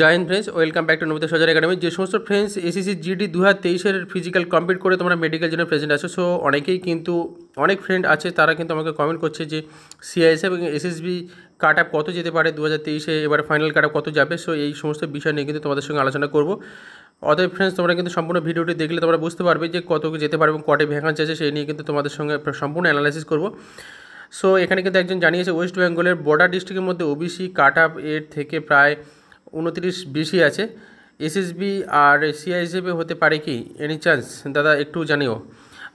জয় হিন্দ friends welcome back to নবিতা সজার একাডেমি যে সমস্ত ফ্রেন্ডস এসএসসি জিডি দু হাজার তেইশের ফিজিক্যাল কমপ্লিট করে তোমরা মেডিকেল জন্য প্রেজেন্ট আছো সো অনেকেই কিন্তু অনেক ফ্রেন্ড আছে তারা কিন্তু আমাকে কমেন্ট করছে যে সিআইএসএফ এবং এসএসবি কাট আপ কত যেতে পারে দু হাজার তেইশে এবার ফাইনাল কাট আপ কত যাবে সো এই সমস্ত বিষয় নিয়ে কিন্তু তোমাদের সঙ্গে আলোচনা করবো অতএব ফ্রেন্ডস তোমরা কিন্তু সম্পূর্ণ ভিডিওটি দেখলে তোমরা বুঝতে পারবে যে কত যেতে পারবে এবং কটি ভ্যাকান্সি আছে সেই নিয়ে কিন্তু তোমাদের সঙ্গে সম্পূর্ণ অ্যানালাইসিস করবো সো এখানে কিন্তু একজন জানিয়েছে ওয়েস্ট বেঙ্গলের বর্ডার ডিস্ট্রিক্টের মধ্যে ওবিসি কাট আপ এর থেকে প্রায় উনত্রিশ বিশি আছে এসএসবি আর সিআই হিসেবে হতে পারে কি এনি চান্স দাদা একটু জানিও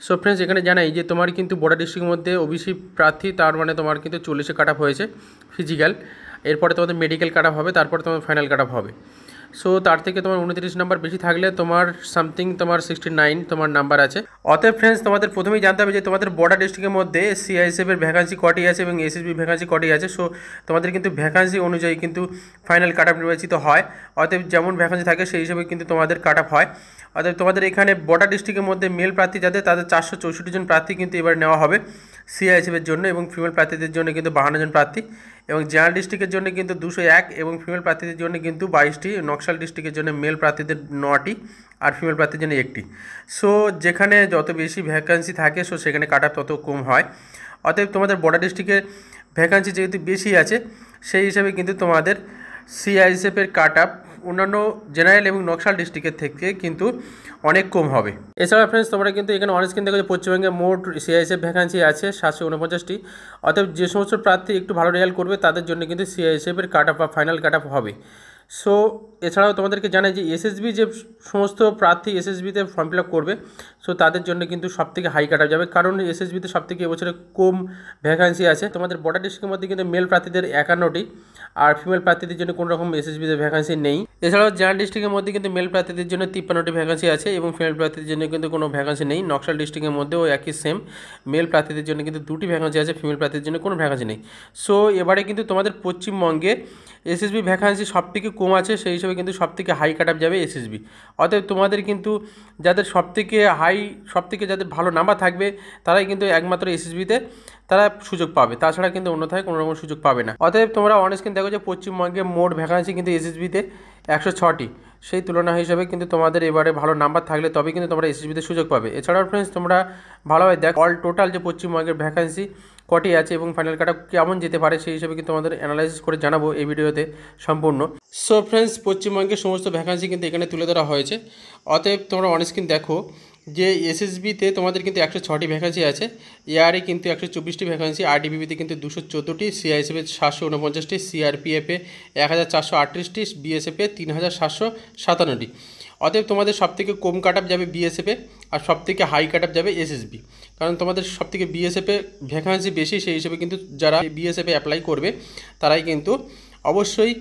সো ফ্রেন্ডস এখানে জানাই যে তোমার কিন্তু বর্ডার ডিস্ট্রিক্টের মধ্যে ওবিসি প্রার্থী তার মানে তোমার কিন্তু চল্লিশে কাট হয়েছে ফিজিক্যাল এরপরে তোমাদের মেডিকেল কাট হবে তারপরে তোমার ফাইনাল কাট হবে সো তার থেকে তোমার উনত্রিশ নাম্বার বেশি থাকলে তোমার সামথিং তোমার সিক্সটি নাইন তোমার নাম্বার আছে অতএব ফ্রেন্ডস তোমাদের প্রথমেই জানতে হবে যে তোমাদের বর্ডার ডিস্ট্রিক্টের মধ্যে সিআইএসএফের ভ্যাকান্সি কটি আছে এবং এসএসবি ভ্যাকান্সি কটি আছে সো তোমাদের কিন্তু ভ্যাকান্সি অনুযায়ী কিন্তু ফাইনাল কাট আপ নির্বাচিত হয় অতএব যেমন ভ্যাকান্সি থাকে সেই হিসেবে কিন্তু তোমাদের কাট আপ হয় অর্থাৎ তোমাদের এখানে বর্ডার ডিস্ট্রিক্টের মধ্যে মেল প্রার্থী যাদের তাদের চারশো চৌষট্টি জন প্রার্থী কিন্তু এবার নেওয়া হবে সিআইএসএফের জন্য এবং ফিমেল প্রার্থীদের জন্য কিন্তু বাহান্ন জন প্রার্থী এবং জেনারেল ডিস্ট্রিক্টের জন্য কিন্তু দুশো এক এবং ফিমেল প্রার্থীদের জন্য কিন্তু বাইশটি নকশাল ডিস্ট্রিক্টের জন্য মেল প্রার্থীদের নটি আর ফিমেল প্রার্থীর জন্য একটি সো যেখানে যত বেশি ভ্যাকান্সি থাকে সো সেখানে কাট তত কম হয় অতএব তোমাদের বর্ডার ডিস্ট্রিক্টের ভ্যাকান্সি যেহেতু বেশি আছে সেই হিসাবে কিন্তু তোমাদের সিআইএসএফের কাট অন্যান্য জেনারেল এবং নকশাল ডিস্ট্রিক্টের থেকে কিন্তু অনেক কম হবে এছাড়া ফ্রেন্ডস তোমরা কিন্তু এখানে অনেক স্ক্রিন দেখো যে পশ্চিমবঙ্গে মোট সিআইএসএফ ভ্যাকান্সি আছে সাতশো উনপঞ্চাশটি অর্থাৎ যে সমস্ত প্রার্থী একটু ভালো রেজাল্ট করবে তাদের জন্য কিন্তু সিআইএসএফের কাট অফ বা ফাইনাল কাট অফ হবে সো এছাড়াও তোমাদেরকে জানাই যে এসএসবি যে সমস্ত প্রার্থী এসএসবিতে ফর্ম ফিল আপ করবে সো তাদের জন্য কিন্তু সবথেকে হাই কাটা যাবে কারণ এসএসবিতে সবথেকে এবছরে কম ভ্যাকান্সি আছে তোমাদের বর্ডার ডিস্ট্রিক্টের মধ্যে কিন্তু মেল প্রার্থীদের একান্নটি আর ফিমেল প্রার্থীদের জন্য কোনো রকম এসএসবিতে ভ্যাকান্সি নেই এছাড়াও জেনারেল ডিস্ট্রিক্টের মধ্যে কিন্তু মেল প্রার্থীদের জন্য তিপ্পান্নটি ভ্যাকান্সি আছে এবং ফিমেল প্রার্থীদের জন্য কিন্তু কোনো ভ্যাকান্সি নেই নকশাল ডিস্ট্রিক্টের মধ্যেও একই সেম মেল প্রার্থীদের জন্য কিন্তু দুটি ভ্যাকান্সি আছে ফিমেল প্রার্থীদের জন্য কোনো ভ্যাকান্সি নেই সো এবারে কিন্তু তোমাদের পশ্চিমবঙ্গে এসএসবি ভ্যাকান্সি সবথেকে কম আছে সেই হিসেবে কিন্তু সবথেকে হাই কাট আপ যাবে এসএসবি অতএব তোমাদের কিন্তু যাদের সবথেকে হাই সবথেকে যাদের ভালো নাম্বার থাকবে তারাই কিন্তু একমাত্র এসএসবিতে তারা সুযোগ পাবে তাছাড়া কিন্তু অন্যথায় কোনো রকম সুযোগ পাবে না অতএব তোমরা অনেক কিন্তু দেখো যে পশ্চিমবঙ্গে মোট ভ্যাকান্সি কিন্তু এসএসবিতে একশো ছটি সেই তুলনা হিসাবে কিন্তু তোমাদের এবারে ভালো নাম্বার থাকলে তবে কিন্তু তোমরা এসএসবিতে সুযোগ পাবে এছাড়াও ফ্রেন্ডস তোমরা ভালোভাবে দেখ অল টোটাল যে পশ্চিমবঙ্গের ভ্যাকান্সি কটি আছে এবং ফাইনাল কাটা কেমন যেতে পারে সেই হিসেবে কিন্তু আমাদের অ্যানালাইসিস করে জানাবো এই ভিডিওতে সম্পূর্ণ সো ফ্রেন্ডস পশ্চিমবঙ্গের সমস্ত ভ্যাকান্সি কিন্তু এখানে তুলে ধরা হয়েছে অতএব তোমরা অনস্ক্রিন দেখো যে এসএসবিতে তোমাদের কিন্তু একশো ছটি ভ্যাকান্সি আছে এআরএ e কিন্তু একশো চব্বিশটি ভ্যাকান্সি আরডিবিবিতে কিন্তু দুশো চোদ্দোটি সিআইএসএফে সাতশো উনপঞ্চাশটি সিআরপিএফে এক হাজার চারশো আটত্রিশটি বিএসএফে তিন হাজার সাতশো সাতান্নটি অতএব তোমাদের সবথেকে কম কাট আপ যাবে বিএসএফে আর সবথেকে হাই কাট আপ যাবে এসএসবি কারণ তোমাদের সবথেকে বিএসএফে ভ্যাকান্সি বেশি সেই হিসেবে কিন্তু যারা বিএসএফে অ্যাপ্লাই করবে তারাই কিন্তু অবশ্যই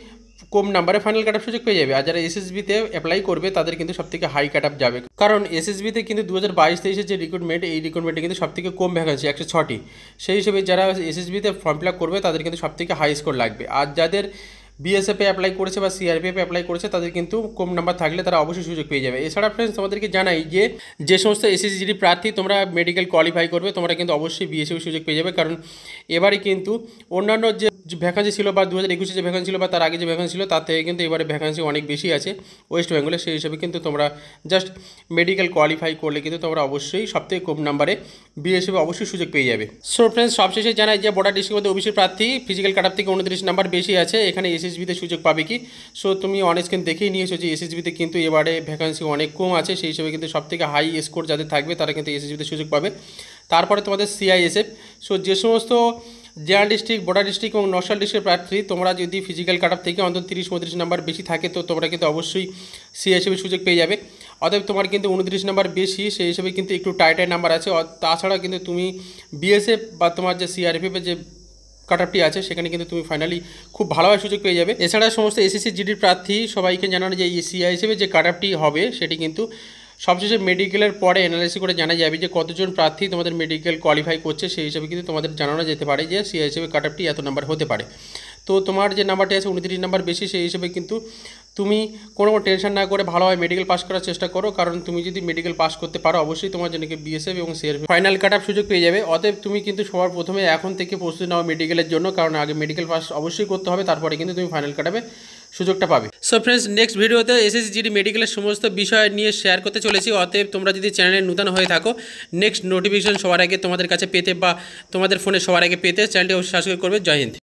কম নাম্বারে ফাইনাল কাট সুযোগ পেয়ে যাবে আর যারা এসএসবিতে অ্যাপ্লাই করবে তাদের কিন্তু সবথেকে হাই কাট যাবে কারণ এসএসবিতে কিন্তু দু হাজার বাইশ তেইশের যে রিক্রুটমেন্ট এই রিক্রুটমেন্টে কিন্তু সবথেকে কম ভ্যাকান্সি একশো ছটি সেই হিসেবে যারা এসএসবিতে ফর্ম ফিল করবে তাদের কিন্তু সবথেকে হাই স্কোর লাগবে আর যাদের বিএসএফে অ্যাপ্লাই করেছে বা সিআরপিএফে অ্যাপ্লাই করেছে তাদের কিন্তু কম নাম্বার থাকলে তারা অবশ্যই সুযোগ পেয়ে যাবে এছাড়া ফ্রেন্ডস তোমাদেরকে জানাই যে যে সমস্ত এসএসজিডি প্রার্থী তোমরা মেডিকেল কোয়ালিফাই করবে তোমরা কিন্তু অবশ্যই বিএসএফ সুযোগ পেয়ে যাবে কারণ এবারে কিন্তু অন্যান্য যে যে ভ্যাকান্সি ছিল বা দু হাজার একুশে যে ভ্যাকান্সি ছিল বা তার আগে যে ভ্যাকান্সি ছিল তার থেকে কিন্তু এবারে ভ্যাকান্সি অনেক বেশি আছে ওয়েস্ট বেঙ্গলে সেই হিসেবে কিন্তু তোমরা জাস্ট মেডিকেল কোয়ালিফাই করলে কিন্তু তোমরা অবশ্যই সবথেকে কম নাম্বারে বিএসএফে অবশ্যই সুযোগ পেয়ে যাবে সো ফ্রেন্ডস সবশেষে জানাই যে বর্ডার ডিস্ট্রিক্টের মধ্যে ওবিসি প্রার্থী ফিজিক্যাল কাটার থেকে উনত্রিশ নাম্বার বেশি আছে এখানে এসএসবিতে সুযোগ পাবে কি সো তুমি অনেক কিন্তু দেখেই নিয়েছো যে এসএসবিতে কিন্তু এবারে ভ্যাকান্সি অনেক কম আছে সেই হিসেবে কিন্তু সবথেকে হাই স্কোর যাদের থাকবে তারা কিন্তু এসএসবিতে সুযোগ পাবে তারপরে তোমাদের সিআইএসএফ সো যে সমস্ত জেলা ডিস্ট্রিক্ট বর্ডার ডিস্ট্রিক্ট এবং নশাল ডিস্ট্রিক্টের প্রার্থী তোমরা যদি ফিজিক্যাল কাট থেকে অন্তত তিরিশ উনত্রিশ নাম্বার বেশি থাকে তো তোমরা কিন্তু অবশ্যই সি হিসেবে সুযোগ পেয়ে যাবে অতএব তোমার কিন্তু উনত্রিশ নাম্বার বেশি সেই হিসেবে কিন্তু একটু টাইটাই নাম্বার আছে তাছাড়া কিন্তু তুমি বিএসএফ বা তোমার যে সিআরপিএফের যে কাটআপটি আছে সেখানে কিন্তু তুমি ফাইনালি খুব ভালোভাবে সুযোগ পেয়ে যাবে এছাড়া সমস্ত এসএসসি জিডির প্রার্থী সবাইকে জানানো যে সিআই হিসেবে যে কাটআপটি হবে সেটি কিন্তু সবশেষে মেডিকেলের পরে এনালাইসি করে জানা যাবে যে কতজন প্রার্থী তোমাদের মেডিকেল কোয়ালিফাই করছে সেই হিসেবে কিন্তু তোমাদের জানানো যেতে পারে যে সেই হিসেবে কাট অফটি এত নাম্বার হতে পারে তো তোমার যে নাম্বারটি আছে উনত্রিশ নাম্বার বেশি সেই হিসেবে কিন্তু তুমি কোনো টেনশন না করে ভালোভাবে মেডিকেল পাস করার চেষ্টা করো কারণ তুমি যদি মেডিকেল পাস করতে পারো অবশ্যই তোমার জন্য বিএসএফ এবং সিএফ ফাইনাল কাট অফ সুযোগ পেয়ে যাবে অতএব তুমি কিন্তু সবার প্রথমে এখন থেকে প্রস্তুতি নাও মেডিকেলের জন্য কারণ আগে মেডিকেল পাস অবশ্যই করতে হবে তারপরে কিন্তু তুমি ফাইনাল কাট অফে সুযোগটা পাবে সো ফ্রেন্ডস নেক্সট ভিডিওতে এসএসসি জিডি মেডিকেলের সমস্ত বিষয় নিয়ে শেয়ার করতে চলেছি অতএব তোমরা যদি চ্যানেলে নূতন হয়ে থাকো নেক্সট নোটিফিকেশন সবার আগে তোমাদের কাছে পেতে বা তোমাদের ফোনে সবার আগে পেতে চ্যানেলটি অবশ্যই সাবস্ক্রাইব করবে জয় হিন্দ